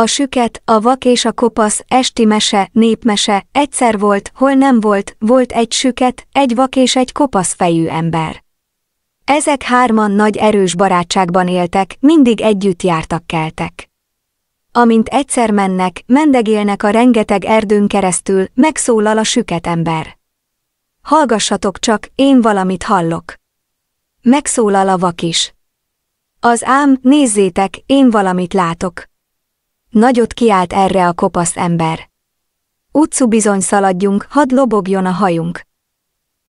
a süket, a vak és a kopasz, esti mese, népmese, egyszer volt, hol nem volt, volt egy süket, egy vak és egy kopasz fejű ember. Ezek hárman nagy erős barátságban éltek, mindig együtt jártak-keltek. Amint egyszer mennek, mendegélnek a rengeteg erdőn keresztül, megszólal a süket ember. Hallgassatok csak, én valamit hallok. Megszólal a vak is. Az ám, nézzétek, én valamit látok. Nagyot kiált erre a kopasz ember. Utcu bizony szaladjunk, hadd lobogjon a hajunk.